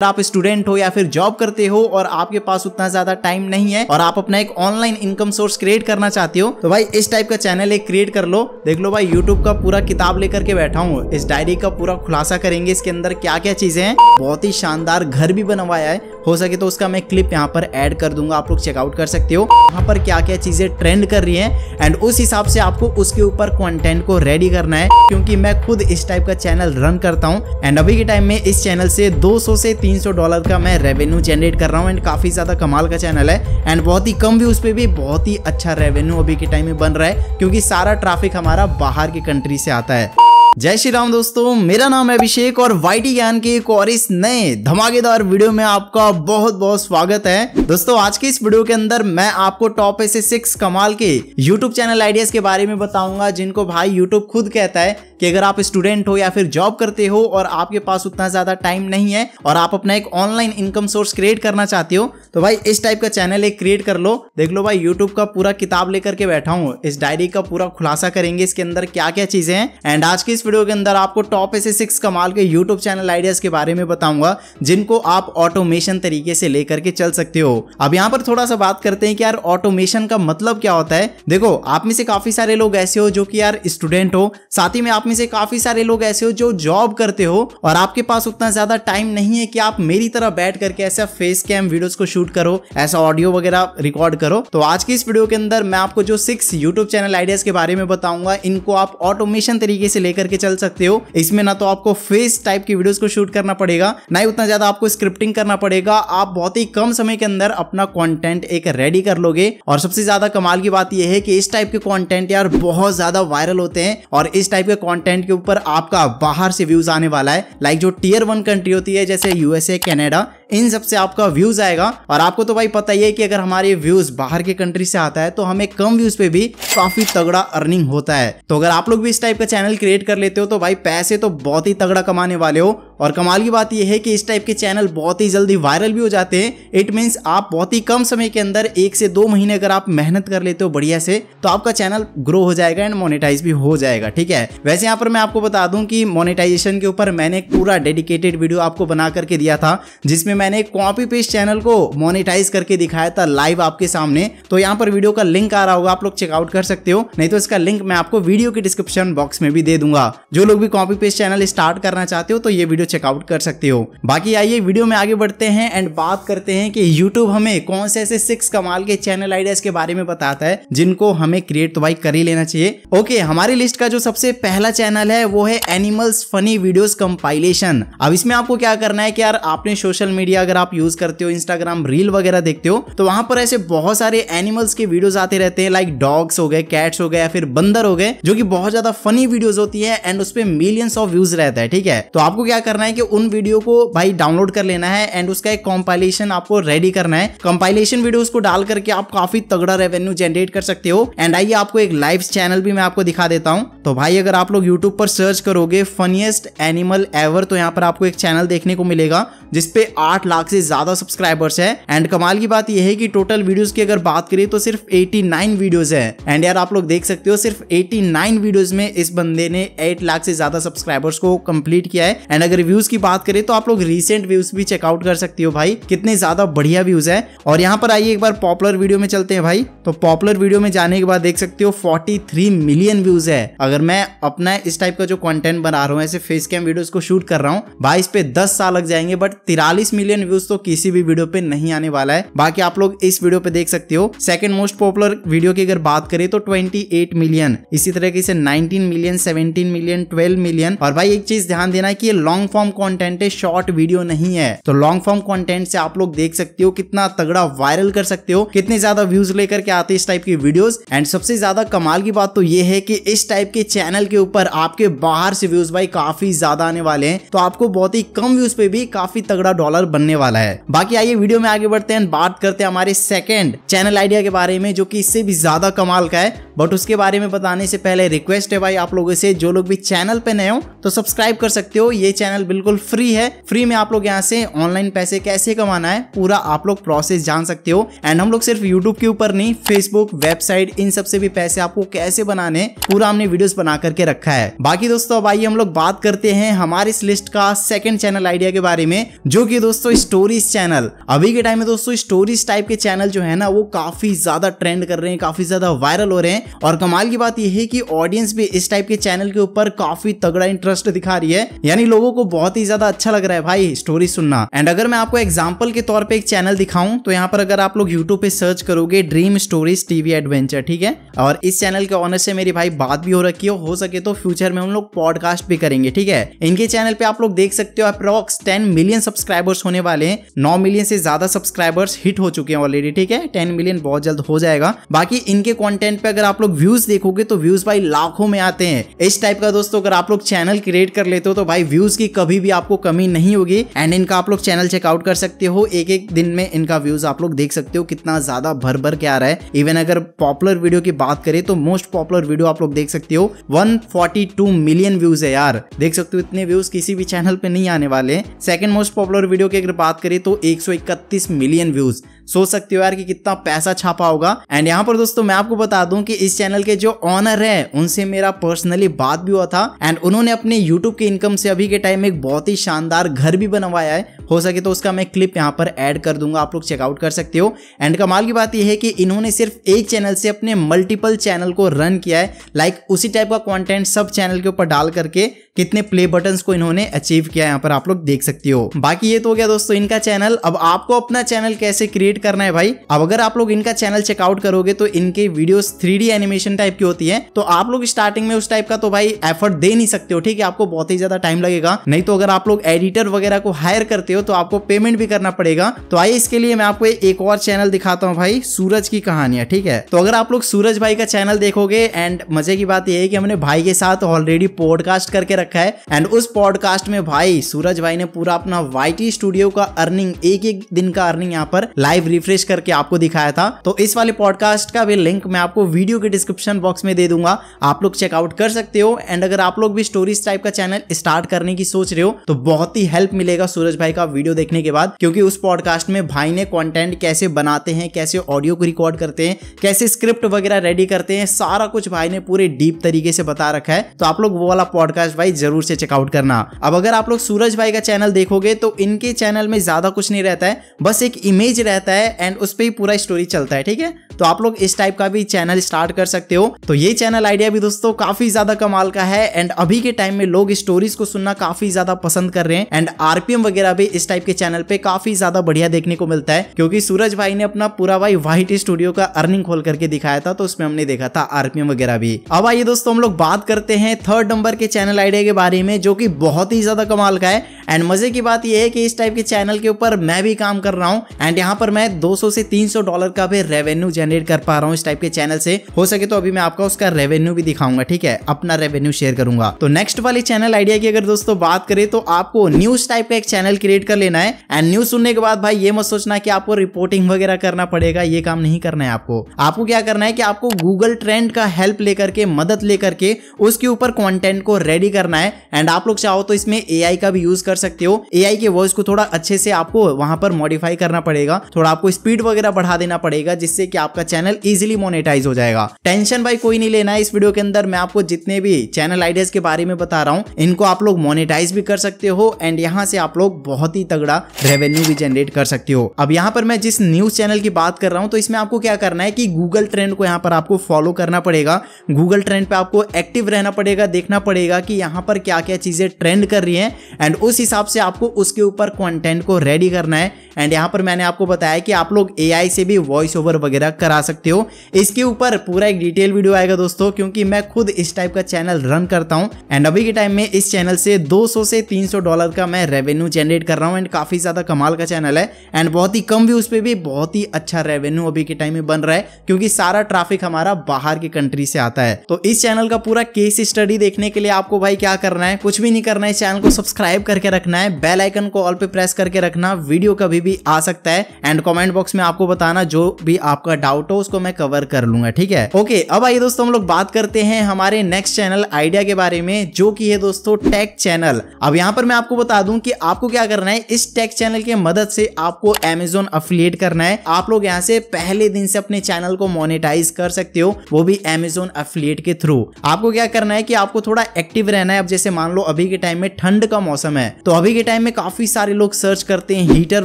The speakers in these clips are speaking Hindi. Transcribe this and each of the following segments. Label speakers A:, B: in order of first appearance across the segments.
A: तो आप स्टूडेंट हो या फिर जॉब करते हो और आपके पास उतना ज्यादा टाइम नहीं है और आप अपना एक ऑनलाइन इनकम सोर्स क्रिएट करना चाहते हो तो भाई इस टाइप का चैनल एक क्रिएट कर लो देख लो भाई यूट्यूब का पूरा किताब लेकर के बैठा हूँ इस डायरी का पूरा खुलासा करेंगे इसके अंदर क्या क्या चीजें हैं बहुत ही शानदार घर भी बनवाया है हो सके तो उसका मैं क्लिप यहाँ पर एड कर दूंगा आप लोग चेकआउट कर सकते हो यहाँ पर क्या क्या चीजें ट्रेंड कर रही है एंड उस हिसाब से आपको उसके ऊपर कॉन्टेंट को रेडी करना है क्योंकि मैं खुद इस टाइप का चैनल रन करता हूँ एंड अभी के टाइम में इस चैनल से दो से 300 डॉलर का मैं रेवेन्यू जनरेट कर रहा हूँ एंड काफ़ी ज़्यादा कमाल का चैनल है एंड बहुत ही कम व्यूज़ पे भी बहुत ही अच्छा रेवेन्यू अभी के टाइम में बन रहा है क्योंकि सारा ट्राफिक हमारा बाहर की कंट्री से आता है जय श्री राम दोस्तों मेरा नाम है अभिषेक और वाई टी ज्ञान के एक और इस नए धमाकेदार वीडियो में आपका बहुत बहुत स्वागत है दोस्तों आज के इस वीडियो के अंदर मैं आपको टॉप ऐसे सिक्स कमाल के यूट्यूब चैनल आइडियाज के बारे में बताऊंगा जिनको भाई यूट्यूब खुद कहता है कि अगर आप स्टूडेंट हो या फिर जॉब करते हो और आपके पास उतना ज़्यादा टाइम नहीं है और आप अपना एक ऑनलाइन इनकम सोर्स क्रिएट करना चाहते हो तो भाई इस टाइप का चैनल एक क्रिएट कर लो देख लो भाई यूट्यूब का पूरा किताब लेकर के बैठा हूँ इस डायरी का पूरा खुलासा करेंगे इसके अंदर क्या क्या चीज़ें हैं एंड आज के इस वीडियो के अंदर आपको टॉप ऐसे सिक्स कमाल के यूट्यूब चैनल आइडियाज़ के बारे में बताऊंगा जिनको आप ऑटोमेशन तरीके से लेकर के चल सकते हो अब यहाँ पर थोड़ा सा बात करते हैं कि यार ऑटोमेशन का मतलब क्या होता है देखो आप में से काफ़ी सारे लोग ऐसे हो जो कि यार स्टूडेंट हो साथ ही में आप में से काफी सारे लोग ऐसे हो जो जॉब करते हो और आपके पास उतना ज्यादा टाइम नहीं है कि आप मेरी तरह बैठ करके ऐसा फेस कैम वीडियोस को शूट करो ऐसा ऑडियो वगैरह रिकॉर्ड करो तो आज की इस वीडियो के अंदर मैं आपको जो सिक्स यूट्यूब चैनल आइडियाज के बारे में बताऊंगा इनको आप ऑटोमेशन तरीके से लेकर के चल सकते हो इसमें ना तो आपको फेस टाइप की वीडियोज को शूट करना पड़ेगा ना ही उतना ज्यादा आपको स्क्रिप्टिंग करना पड़ेगा आप बहुत ही कम समय के अंदर अपना कॉन्टेंट एक रेडी कर लोगे और सबसे ज्यादा कमाल की बात यह है कि इस टाइप के कॉन्टेंट यार बहुत ज्यादा वायरल होते हैं और इस टाइप के कॉन्टेंट कंटेंट के ऊपर आपका बाहर से व्यूज आने वाला है लाइक जो टीयर वन कंट्री होती है जैसे यूएसए कनाडा इन सब से आपका व्यूज आएगा और आपको तो भाई पता ही है कि अगर हमारे व्यूज बाहर के कंट्री से आता है तो हमें कम व्यूज पे भी काफी तगड़ा अर्निंग होता है तो अगर आप लोग भी इस टाइप का चैनल क्रिएट कर लेते हो तो भाई पैसे तो बहुत ही तगड़ा कमाने वाले हो और कमाल की बात यह है कि इस टाइप के चैनल बहुत ही जल्दी वायरल भी हो जाते हैं इट मीन्स आप बहुत ही कम समय के अंदर एक से दो महीने अगर आप मेहनत कर लेते हो बढ़िया से तो आपका चैनल ग्रो हो जाएगा एंड मोनिटाइज भी हो जाएगा ठीक है वैसे यहाँ पर मैं आपको बता दूं कि मोनिटाइजेशन के ऊपर मैंने एक पूरा डेडिकेटेड वीडियो आपको बना करके दिया था जिसमें मैंने कॉपी पेस्ट चैनल को मोनिटाइज करके दिखाया था लाइव आपके सामने तो यहाँ पर वीडियो का लिंक आ रहा होगा आप लोग चेकआउट कर सकते हो नहीं तो इसका लिंक मैं आपको वीडियो के डिस्क्रिप्शन बॉक्स में भी दे दूंगा जो लोग भी कॉपी पेस्ट चैनल स्टार्ट करना चाहते हो तो ये वीडियो चेकआउट कर सकते हो बाकी आइए वीडियो में आगे बढ़ते हैं एंड बात करते हैं कि यूट्यूब हमें कौन से ऐसे सिक्स कमाल के चैनल आइडियाज के बारे में बताता है जिनको हमें क्रिएट तो भाई कर ही लेना चाहिए ओके हमारी लिस्ट का जो सबसे पहला चैनल है वो है एनिमल्स फनी वीडियोस कंपाइलेशन अब इसमें आपको क्या करना है कि यार आपने सोशल मीडिया अगर आप यूज करते हो इंस्टाग्राम रील वगैरह देखते हो तो वहां पर ऐसे बहुत सारे एनिमल्स के वीडियोस आते रहते हैं लाइक डॉग्स हो गए कैट्स हो गए या फिर बंदर हो गए जो की बहुत ज्यादा फनी वीडियोज होती है एंड उस पर मिलियंस ऑफ व्यूज रहता है ठीक है तो आपको क्या करना करना है कि उन वीडियो को भाई डाउनलोड कर लेना है एंड उसका एक कॉम्पाइलेशन आपको रेडी करना है कंपाइलेशन वीडियो को डाल करके आप काफी तगड़ा रेवेन्यू जनरेट कर सकते हो एंड आइए आपको एक लाइव चैनल भी मैं आपको दिखा देता हूँ तो भाई अगर आप लोग यूट्यूब पर सर्च करोगे फनीएस्ट एनिमल एवर तो यहाँ पर आपको एक चैनल देखने को मिलेगा जिसपे आठ लाख से ज्यादा सब्सक्राइबर्स है एंड कमाल की बात यह है कि टोटल वीडियोस की अगर बात करें तो सिर्फ 89 वीडियोस है एंड यार आप लोग देख सकते हो सिर्फ 89 वीडियोस में इस बंदे ने 8 लाख से ज्यादा सब्सक्राइबर्स को कंप्लीट किया है एंड अगर व्यूज की बात करें तो आप लोग रिसेंट व्यूज भी चेकआउट कर सकती हो भाई कितने ज्यादा बढ़िया व्यूज है और यहाँ पर आइए एक बार पॉपुलर वीडियो में चलते हैं भाई तो पॉपुलर वीडियो में जाने के बाद देख सकते हो 43 मिलियन व्यूज है अगर मैं अपना इस टाइप का जो कंटेंट बना रहा हूँ ऐसे फेस कैम वीडियोस को शूट कर रहा हूँ भाई इस पे 10 साल लग जाएंगे बट तिरालीस मिलियन व्यूज तो किसी भी वीडियो पे नहीं आने वाला है बाकी आप लोग इस वीडियो पे देख सकते हो सेकंड मोस्ट पॉपुलर वीडियो की अगर बात करें तो 28 मिलियन इसी तरह से nineteen million 17 million twelve million और भाई एक चीज ध्यान देना है कि ये लॉन्ग फॉर्म कॉन्टेंट है शॉर्ट वीडियो नहीं है तो लॉन्ग फॉर्म कॉन्टेंट से आप लोग देख सकते हो कितना तगड़ा वायरल कर सकते हो कितने ज्यादा व्यूज लेकर के आते इस टाइप की वीडियो एंड सबसे ज्यादा कमाल की बात तो ये है कि इस टाइप के चैनल के ऊपर आपके बाहर से व्यूज भाई काफी ज्यादा आने वाले हैं तो आपको बहुत ही कम व्यूज पे भी काफी तगड़ा डॉलर बनने वाला है बाकी आइए वीडियो में आगे बढ़ते हैं बात करते हैं हमारे सेकेंड चैनल आइडिया के बारे में जो कि इससे भी ज्यादा कमाल का है बट उसके बारे में बताने से पहले रिक्वेस्ट है भाई आप लोगों से जो लोग भी चैनल पे नए हो तो सब्सक्राइब कर सकते हो ये चैनल बिल्कुल फ्री है फ्री में आप लोग यहाँ से ऑनलाइन पैसे कैसे कमाना है पूरा आप लोग प्रोसेस जान सकते हो एंड हम लोग सिर्फ यूट्यूब के ऊपर नहीं फेसबुक वेबसाइट इन सबसे भी पैसे आपको कैसे बनाने पूरा हमने वीडियोस बना करके रखा है बाकी दोस्तों अब आइए हम लोग बात करते हैं हमारे इस लिस्ट का सेकंड चैनल आइडिया के बारे में जो कि दोस्तों स्टोरीज चैनल अभी के टाइम में दोस्तों स्टोरीज टाइप के चैनल जो है ना वो काफी ज्यादा ट्रेंड कर रहे हैं काफी ज्यादा वायरल हो रहे हैं और कमाल की बात यह है कि ऑडियंस भी इस टाइप के चैनल के ऊपर काफी तगड़ा इंटरेस्ट दिखा रही है यानी लोगों को बहुत ही ज्यादा अच्छा लग रहा है भाई स्टोरी सुनना एंड अगर मैं आपको एग्जाम्पल के तौर पर एक चैनल दिखाऊं तो यहाँ पर अगर आप लोग यूट्यूब पे सर्च करोगे ड्रीम स्टोरीज टीवी एडवेंचर ठीक है और इस चैनल के ऑनर से मेरी भाई बात भी हो रखी हो, हो सके तो फ्यूचर में हम लोग पॉडकास्ट भी करेंगे ठीक है इनके चैनल पे आप लोग देख सकते हो अप्रॉक्स टेन मिलियन सब्सक्राइबर्स होने वाले हैं नौ मिलियन से ज्यादा सब्सक्राइबर्स हिट हो चुके हैं ऑलरेडी ठीक है टेन मिलियन बहुत जल्द हो जाएगा बाकी इनके कॉन्टेंट पे अगर आप लोग व्यूज देखोगे तो व्यूज भाई लाखों में आते हैं इस टाइप का दोस्तों अगर आप लोग चैनल क्रिएट कर लेते हो तो भाई व्यूज की कभी भी आपको कमी नहीं होगी एंड इनका आप लोग चैनल चेकआउट कर सकते हो एक एक दिन में इनका व्यूज आप लोग देख सकते हो कितना ज्यादा भर भर के आ रहा है इवन अगर पॉपुलर वीडियो की बात करें तो मोस्ट पॉपुलर वीडियो आप लोग देख सकते हो 142 मिलियन व्यूज है यार देख सकते हो इतने व्यूज किसी भी चैनल पे नहीं आने वाले सेकंड मोस्ट पॉपुलर वीडियो की अगर बात करें तो 131 मिलियन व्यूज सोच सकते हो यार कि कितना पैसा छापा होगा एंड यहाँ पर दोस्तों मैं आपको बता दूं कि इस चैनल के जो ऑनर है उनसे मेरा पर्सनली बात भी हुआ था एंड उन्होंने अपने यूट्यूब के इनकम से अभी के टाइम एक बहुत ही शानदार घर भी बनवाया है हो सके तो उसका मैं क्लिप यहाँ पर ऐड कर दूंगा आप लोग चेकआउट कर सकते हो एंड कमाल की बात यह है कि इन्होंने सिर्फ एक चैनल से अपने मल्टीपल चैनल को रन किया है लाइक उसी टाइप का कॉन्टेंट सब चैनल के ऊपर डाल करके कितने प्ले बटन को इन्होंने अचीव किया यहाँ पर आप लोग देख सकते हो बाकी ये तो हो गया दोस्तों इनका चैनल अब आपको अपना चैनल कैसे क्रिएट क्रिएट करना है भाई अब अगर आप लोग इनका चैनल चेकआउट करोगे तो इनके वीडियो थ्री एनिमेशन टाइप की होती है तो आप लोग स्टार्टिंग में उस टाइप का तो भाई एफर्ट दे नहीं सकते हो ठीक है आपको बहुत ही ज्यादा टाइम लगेगा नहीं तो अगर आप लोग एडिटर वगैरह को हायर करते हो तो आपको पेमेंट भी करना पड़ेगा तो आइए इसके लिए मैं आपको एक और चैनल दिखाता हूँ भाई सूरज की कहानियां ठीक है तो अगर आप लोग सूरज भाई का चैनल देखोगे एंड मजे की बात यह है कि हमने भाई के साथ ऑलरेडी पॉडकास्ट करके रखा है एंड उस पॉडकास्ट में भाई सूरज भाई ने पूरा अपना वाई स्टूडियो का अर्निंग एक एक दिन का अर्निंग यहाँ पर लाइव लाइव रिफ्रेश करके आपको दिखाया था तो इस वाले पॉडकास्ट का भी लिंक मैं आपको वीडियो के डिस्क्रिप्शन बॉक्स में दे दूंगा आप लोग चेकआउट कर सकते हो एंड अगर आप लोग भी स्टोरीज टाइप का चैनल स्टार्ट करने की सोच रहे हो तो बहुत ही हेल्प मिलेगा सूरज भाई का वीडियो देखने के बाद क्योंकि उस पॉडकास्ट में भाई ने कॉन्टेंट कैसे बनाते हैं कैसे ऑडियो को रिकॉर्ड करते हैं कैसे स्क्रिप्ट वगैरह रेडी करते हैं सारा कुछ भाई ने पूरे डीप तरीके से बता रखा है तो आप लोग वो वाला पॉडकास्ट भाई जरूर से चेकआउट करना अब अगर आप लोग सूरज भाई का चैनल देखोगे तो इनके चैनल में ज्यादा कुछ नहीं रहता है बस एक इमेज रहता है है एंड उस पर ही पूरा स्टोरी चलता है ठीक है तो आप लोग इस टाइप का भी चैनल स्टार्ट कर सकते हो तो ये चैनल आइडिया भी दोस्तों काफी ज्यादा कमाल का है एंड अभी के टाइम में लोग स्टोरीज को सुनना काफी ज्यादा पसंद कर रहे हैं एंड आरपीएम वगैरह भी इस टाइप के चैनल पे काफी ज्यादा बढ़िया देखने को मिलता है क्योंकि सूरज भाई ने अपना पूरा भाई व्हाइट स्टूडियो का अर्निंग खोल करके दिखाया था तो उसमें हमने देखा था आरपीएम वगैरह भी अब आइए दोस्तों हम लोग बात करते हैं थर्ड नंबर के चैनल आइडिया के बारे में जो की बहुत ही ज्यादा कमाल का है एंड मजे की बात यह है कि इस टाइप के चैनल के ऊपर मैं भी काम कर रहा हूँ एंड यहाँ पर मैं 200 से 300 डॉलर का भी रेवेन्यू जनरेट कर पा रहा हूँ इस टाइप के चैनल से हो सके तो अभी मैं आपका उसका रेवेन्यू भी दिखाऊंगा ठीक है अपना रेवेन्यू शेयर करूंगा तो नेक्स्ट वाली चैनल आइडिया की अगर दोस्तों बात करें तो आपको न्यूज टाइप का एक चैनल क्रिएट कर लेना है एंड न्यूज सुनने के बाद भाई ये मत सोचना कि आपको रिपोर्टिंग वगैरह करना पड़ेगा ये काम नहीं करना है आपको आपको क्या करना है कि आपको गूगल ट्रेंड का हेल्प लेकर के मदद लेकर के उसके ऊपर कॉन्टेंट को रेडी करना है एंड आप लोग चाहो तो इसमें ए का भी यूज कर कर सकते हो एआई के वॉइस को थोड़ा अच्छे से आपको वहां पर मॉडिफाई करना पड़ेगा थोड़ा आपको स्पीड वगैरह बढ़ा देना पड़ेगा जिससे कि आपका चैनल इजिली मोनिटाइज हो जाएगा टेंशन भाई कोई नहीं लेना है इस वीडियो के अंदर मैं आपको जितने भी चैनल आइडियाज के बारे में बता रहा हूँ इनको आप लोग मोनिटाइज भी कर सकते हो एंड यहाँ से आप लोग बहुत ही तगड़ा रेवेन्यू भी जनरेट कर सकते हो अब यहाँ पर मैं जिस न्यूज चैनल की बात कर रहा हूँ तो इसमें आपको क्या करना है कि गूगल ट्रेंड को यहाँ पर आपको फॉलो करना पड़ेगा गूगल ट्रेंड पे आपको एक्टिव रहना पड़ेगा देखना पड़ेगा कि यहाँ पर क्या क्या चीजें ट्रेंड कर रही है एंड उस हिसाब से आपको उसके ऊपर कंटेंट को रेडी करना है एंड यहाँ पर मैंने आपको बताया कि आप लोग एआई से भी वॉइस ओवर वगैरह करा सकते हो इसके ऊपर पूरा एक डिटेल वीडियो आएगा दोस्तों क्योंकि मैं खुद इस टाइप का चैनल रन करता हूँ एंड अभी के टाइम में इस चैनल से 200 से 300 डॉलर का मैं रेवेन्यू जनरेट कर रहा हूँ एंड काफी ज्यादा कमाल का चैनल है एंड बहुत ही कम व्यूज पे भी बहुत ही अच्छा रेवेन्यू अभी के टाइम में बन रहा है क्योंकि सारा ट्राफिक हमारा बाहर की कंट्री से आता है तो इस चैनल का पूरा केस स्टडी देखने के लिए आपको भाई क्या करना है कुछ भी नहीं करना है चैनल को सब्सक्राइब करके रखना है बेल आइकन को ऑल पे प्रेस करके रखना वीडियो कभी भी आ सकता है एंड कमेंट बॉक्स में आपको बताना जो भी आपका डाउट हो उसको मैं कवर कर लूंगा ठीक है ओके अब आइए दोस्तों हम लोग बात करते हैं हमारे नेक्स्ट चैनल आइडिया के बारे में जो की है दोस्तों टेक चैनल अब यहाँ पर मैं आपको बता दू की आपको क्या करना है इस टेक चैनल के मदद से आपको एमेजोन अफिलियट करना है आप लोग यहाँ से पहले दिन से अपने चैनल को मोनिटाइज कर सकते हो वो भी एमेजोन अफिलियट के थ्रू आपको क्या करना है कि आपको थोड़ा एक्टिव रहना है अब जैसे मान लो अभी के टाइम में ठंड का मौसम है तो अभी के टाइम में काफ़ी सारे लोग सर्च करते हैं हीटर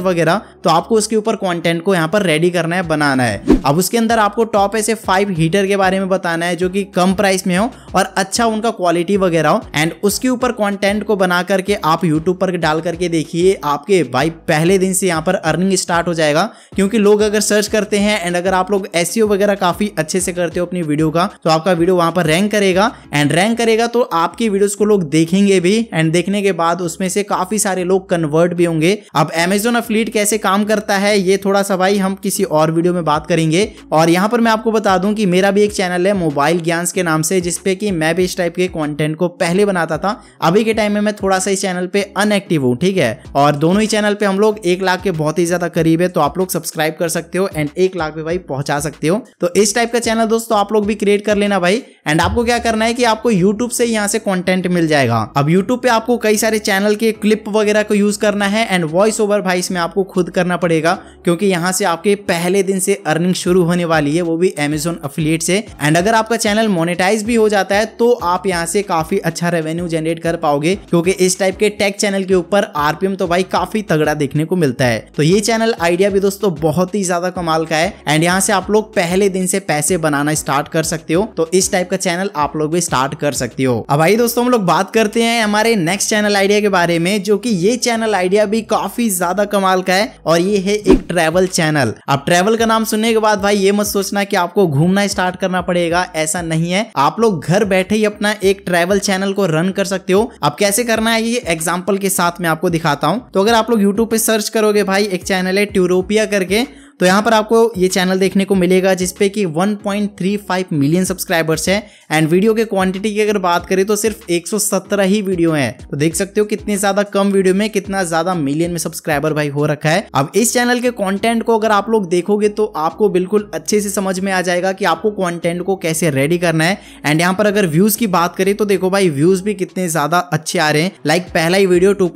A: वगैरह तो आपको उसके ऊपर कॉन्टेंट को यहाँ पर रेडी करना है बनाना है अब उसके अंदर आपको टॉप ऐसे फाइव हीटर के बारे में बताना है जो कि कम प्राइस में हो और अच्छा उनका क्वालिटी वगैरह हो एंड उसके ऊपर कॉन्टेंट को बना करके आप यूट्यूब पर डाल करके देखिए आपके भाई पहले दिन से यहाँ पर अर्निंग स्टार्ट हो जाएगा क्योंकि लोग अगर सर्च करते हैं एंड अगर आप लोग एस e वगैरह काफी अच्छे से करते हो अपनी वीडियो का तो आपका वीडियो वहां पर रैंक करेगा एंड रैंक करेगा तो आपकी वीडियोस को लोग देखेंगे भी एंड देखने के बाद उसमें से काफी सारे लोग कन्वर्ट भी होंगे अब एमेजोन अफलीट कैसे काम करता है ये थोड़ा सा भाई हम किसी और वीडियो में बात करेंगे और यहाँ पर मैं आपको बता दूं कि मेरा भी एक चैनल है मोबाइल ज्ञान के नाम से जिसपे की मैं भी इस टाइप के कॉन्टेंट को पहले बनाता था अभी के टाइम में मैं थोड़ा सा इस चैनल पे अनएक्टिव हूँ ठीक है और दोनों ही चैनल पे हम लोग एक लाख के बहुत ही ज्यादा करीब है तो आप लोग सब्सक्राइब कर सकते हो एंड एक लाख पे भाई पहुंचा सकते हो तो इस टाइप का चैनल दोस्तों आप लोग भी क्रिएट कर लेना भाई एंड आपको क्या करना है कि आपको YouTube से यहाँ से कंटेंट मिल जाएगा अब YouTube पे आपको कई सारे चैनल के क्लिप वगैरह को यूज़ करना है एंड वॉइस ओवर भाई इसमें आपको खुद करना पड़ेगा क्योंकि यहाँ से आपके पहले दिन से अर्निंग शुरू होने वाली है वो भी अमेजोन अफिलियट से एंड अगर आपका चैनल मोनिटाइज भी हो जाता है तो आप यहाँ से काफी अच्छा रेवेन्यू जनरेट कर पाओगे क्योंकि इस टाइप के टेक चैनल के ऊपर आरपीएम तो भाई काफी तगड़ा देखने को मिलता है तो ये चैनल आइडिया भी दोस्तों बहुत ही ज्यादा कमाल का है एंड यहाँ से आप लोग पहले दिन से पैसे बनाना स्टार्ट कर सकते हो तो इस टाइप का चैनल आप लोग भी स्टार्ट कर सकते हो अब भाई दोस्तों हम लोग बात करते हैं हमारे नेक्स्ट चैनल आइडिया के बारे में में जो कि ये चैनल आइडिया भी काफी ज्यादा कमाल का है और ये है एक ट्रैवल चैनल आप ट्रैवल का नाम सुनने के बाद भाई ये मत सोचना कि आपको घूमना स्टार्ट करना पड़ेगा ऐसा नहीं है आप लोग घर बैठे ही अपना एक ट्रैवल चैनल को रन कर सकते हो अब कैसे करना है ये एग्जाम्पल के साथ मैं आपको दिखाता हूँ तो अगर आप लोग यूट्यूब पे सर्च करोगे भाई एक चैनल है ट्यूरोपिया करके तो यहाँ पर आपको ये चैनल देखने को मिलेगा जिसपे कि 1.35 मिलियन सब्सक्राइबर्स हैं एंड वीडियो के क्वांटिटी की अगर बात करें तो सिर्फ 117 ही वीडियो हैं तो देख सकते हो कितने ज्यादा कम वीडियो में कितना ज्यादा मिलियन में सब्सक्राइबर भाई हो रखा है अब इस चैनल के कॉन्टेंट को अगर आप लोग देखोगे तो आपको बिल्कुल अच्छे से समझ में आ जाएगा कि आपको कॉन्टेंट को कैसे रेडी करना है एंड यहाँ पर अगर व्यूज की बात करें तो देखो भाई व्यूज भी कितने ज्यादा अच्छे आ रहे हैं लाइक पहला ही वीडियो टू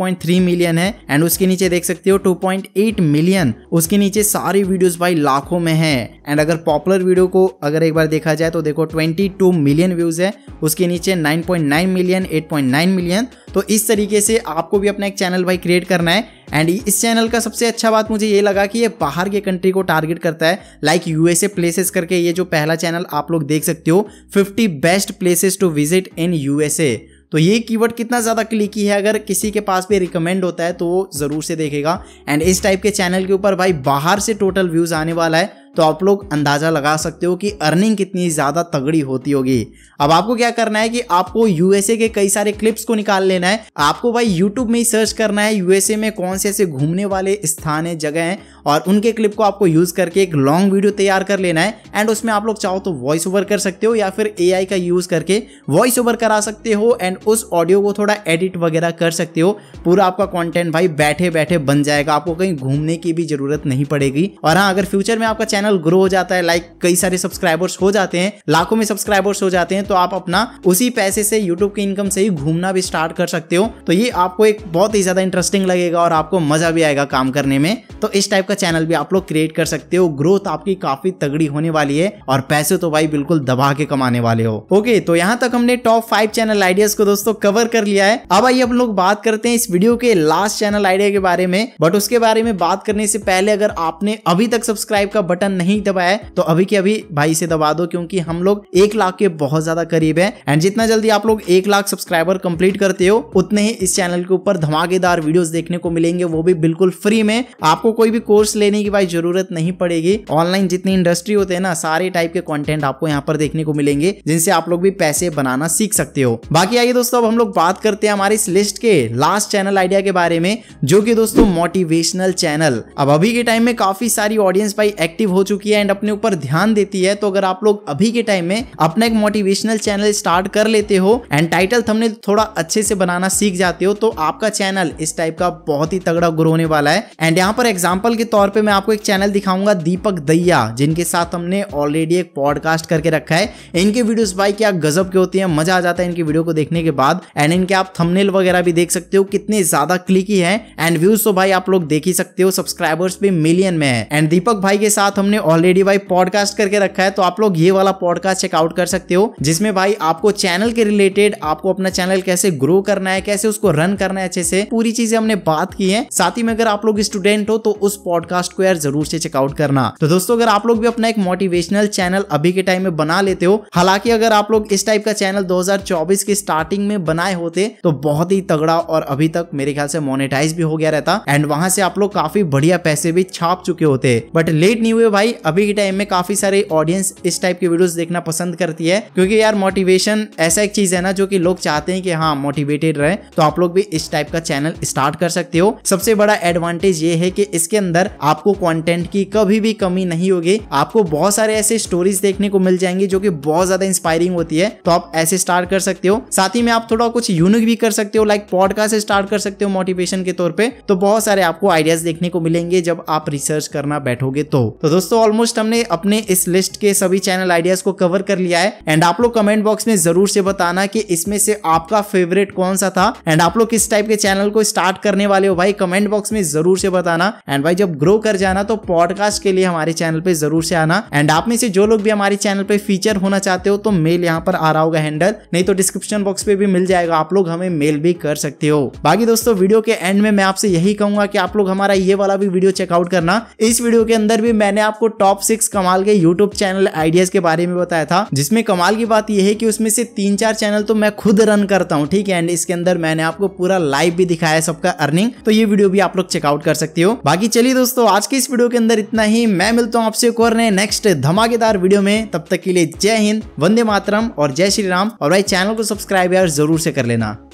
A: मिलियन है एंड उसके नीचे देख सकते हो टू मिलियन उसके नीचे सारी वीडियोस भाई लाखों में है एंड अगर पॉपुलर वीडियो को अगर एक बार देखा जाए तो देखो 22 मिलियन व्यूज़ है उसके नीचे 9.9 मिलियन 8.9 मिलियन तो इस तरीके से आपको भी अपना एक चैनल भाई क्रिएट करना है एंड इस चैनल का सबसे अच्छा बात मुझे ये लगा कि ये बाहर के कंट्री को टारगेट करता है लाइक यूएसए प्लेसेस करके ये जो पहला चैनल आप लोग देख सकते हो 50 best places to visit in USA तो ये कीवर्ड कितना ज़्यादा क्लिक ही है अगर किसी के पास भी रिकमेंड होता है तो वो ज़रूर से देखेगा एंड इस टाइप के चैनल के ऊपर भाई बाहर से टोटल व्यूज़ आने वाला है तो आप लोग अंदाज़ा लगा सकते हो कि अर्निंग कितनी ज़्यादा तगड़ी होती होगी अब आपको क्या करना है कि आपको यूएसए के कई सारे क्लिप्स को निकाल लेना है आपको भाई यूट्यूब में ही सर्च करना है यूएसए में कौन से ऐसे घूमने वाले स्थान है जगह हैं और उनके क्लिप को आपको यूज़ करके एक लॉन्ग वीडियो तैयार कर लेना है एंड उसमें आप लोग चाहो तो वॉइस ओवर कर सकते हो या फिर ए का यूज़ करके वॉइस ओवर करा सकते हो एंड उस ऑडियो को थोड़ा एडिट वगैरह कर सकते हो पूरा आपका कॉन्टेंट भाई बैठे बैठे बन जाएगा आपको कहीं घूमने की भी ज़रूरत नहीं पड़ेगी और हाँ अगर फ्यूचर में आपका चैनल ग्रो हो जाता है लाइक कई सारे सब्सक्राइबर्स हो जाते हैं लाखों में सब्सक्राइबर्स हो जाते हैं तो आप अपना उसी पैसे से यूट्यूब की इनकम से ही घूमना भी स्टार्ट कर सकते हो तो ये आपको एक बहुत ही ज़्यादा इंटरेस्टिंग लगेगा और आपको मज़ा भी आएगा काम करने में तो इस टाइप का का चैनल भी आप लोग क्रिएट कर सकते हो ग्रोथ आपकी काफी तगड़ी होने वाली है और पैसे तो भाई बिल्कुल दबा के कमाने वाले हो ओके तो यहाँ तक हमने टॉप फाइव चैनल आइडियाज को दोस्तों कवर कर लिया है अब आइए हम लोग बात करते हैं इस वीडियो के लास्ट चैनल आइडिया के बारे में बट उसके बारे में बात करने से पहले अगर आपने अभी तक सब्सक्राइब का बटन नहीं दबाया तो अभी के अभी भाई से दबा दो क्योंकि हम लोग एक लाख के बहुत ज्यादा करीब है एंड जितना जल्दी आप लोग एक लाख सब्सक्राइबर कंप्लीट करते हो उतने ही इस चैनल के ऊपर धमाकेदार वीडियोस देखने को मिलेंगे वो भी बिल्कुल फ्री में आपको कोई भी कोर्स कोर्स लेने की भाई जरूरत नहीं पड़ेगी ऑनलाइन जितनी इंडस्ट्री होते हैं ना सारे टाइप के कंटेंट आपको यहाँ पर देखने को मिलेंगे जिनसे आप लोग भी पैसे बनाना सीख सकते हो बाकी आइए दोस्तों अब हम लोग बात करते हैं हमारे इस लिस्ट के लास्ट चैनल आइडिया के बारे में जो की दोस्तों मोटिवेशनल चैनल अब अभी के टाइम में काफी सारी ऑडियंस भाई एक्टिव हो चुकी है एंड अपने ऊपर ध्यान देती है तो अगर आप लोग अभी के टाइम में अपना एक मोटिवेशनल चैनल स्टार्ट कर लेते हो एंड टाइटल थमने थोड़ा अच्छे से बनाना सीख जाते हो तो आपका चैनल इस टाइप का बहुत ही तगड़ा ग्रो होने वाला है एंड यहाँ पर एग्जाम्पल के तौर पे मैं आपको एक चैनल दिखाऊंगा दीपक दैया जिनके साथ हमने ऑलरेडी एक पॉडकास्ट करके रखा है इनके वीडियोस भाई क्या गजब के होती है मजा आ जाता है इनकी वीडियो को देखने के बाद एंड इनके आप थंबनेल वगैरह भी देख सकते हो कितने ज्यादा क्लिक ही है एंड व्यूज तो भाई आप लोग देख ही सकते हो सब्सक्राइबर्स भी मिलियन में है एंड दीपक भाई के साथ हमने ऑलरेडी भाई पॉडकास्ट करके रखा है तो आप लोग ये वाला पॉडकास्ट चेकआउट कर सकते हो जिसमें भाई आपको चैनल के रिलेटेड आपको अपना चैनल कैसे ग्रो करना है कैसे उसको रन करना है अच्छे से पूरी चीजें हमने बात की है साथ ही में अगर आप लोग स्टूडेंट हो तो उस पॉडकास्ट को यार जरूर से चेकआउट करना तो दोस्तों अगर आप लोग भी अपना एक मोटिवेशनल चैनल अभी के टाइम में बना लेते हो हालांकि अगर आप लोग इस टाइप का चैनल 2024 के स्टार्टिंग में बनाए होते तो बहुत ही तगड़ा और अभी तक मेरे ख्याल से मोनेटाइज भी हो गया रहता एंड वहां से आप लोग काफी बढ़िया पैसे भी छाप चुके होते बट लेट नहीं हुए भाई अभी के टाइम में काफी सारे ऑडियंस इस टाइप के वीडियो देखना पसंद करती है क्योंकि यार मोटिवेशन ऐसा एक चीज है ना जो की लोग चाहते हैं कि हाँ मोटिवेटेड रहे तो आप लोग भी इस टाइप का चैनल स्टार्ट कर सकते हो सबसे बड़ा एडवांटेज ये है कि इसके अंदर अंदर आपको कंटेंट की कभी भी कमी नहीं होगी आपको बहुत सारे ऐसे स्टोरीज देखने को मिल जाएंगी जो कि बहुत ज्यादा इंस्पायरिंग होती है तो आप ऐसे स्टार्ट कर सकते हो साथ ही में आप थोड़ा कुछ यूनिक भी कर सकते हो लाइक पॉडकास्ट स्टार्ट कर सकते हो मोटिवेशन के तौर पर तो बहुत सारे आपको आइडियाज देखने को मिलेंगे जब आप रिसर्च करना बैठोगे तो तो दोस्तों ऑलमोस्ट हमने अपने इस लिस्ट के सभी चैनल आइडियाज को कवर कर लिया है एंड आप लोग कमेंट बॉक्स में जरूर से बताना कि इसमें से आपका फेवरेट कौन सा था एंड आप लोग किस टाइप के चैनल को स्टार्ट करने वाले हो भाई कमेंट बॉक्स में जरूर से बताना एंड भाई जब ग्रो कर जाना तो पॉडकास्ट के लिए हमारे चैनल पे जरूर से आना एंड आप में से जो लोग भी हमारे चैनल पे फीचर होना चाहते हो तो मेल यहाँ पर आ रहा होगा हैंडल नहीं तो डिस्क्रिप्शन बॉक्स पे भी मिल जाएगा आप लोग हमें मेल भी कर सकते हो बाकी दोस्तों वीडियो के एंड में मैं आपसे यही कहूंगा कि आप लोग हमारा ये वाला भी वीडियो चेकआउट करना इस वीडियो के अंदर भी मैंने आपको टॉप सिक्स कमाल के यूट्यूब चैनल आइडियाज के बारे में बताया था जिसमें कमाल की बात यह है कि उसमें से तीन चार चैनल तो मैं खुद रन करता हूँ ठीक है एंड इसके अंदर मैंने आपको पूरा लाइव भी दिखाया सबका अर्निंग तो ये वीडियो भी आप लोग चेकआउट कर सकते हो बाकी चलिए दोस्तों दोस्तों आज की इस वीडियो के अंदर इतना ही मैं मिलता हूँ आपसे एक और नए नेक्स्ट धमाकेदार वीडियो में तब तक के लिए जय हिंद वंदे मातरम और जय श्री राम और भाई चैनल को सब्सक्राइब यार जरूर से कर लेना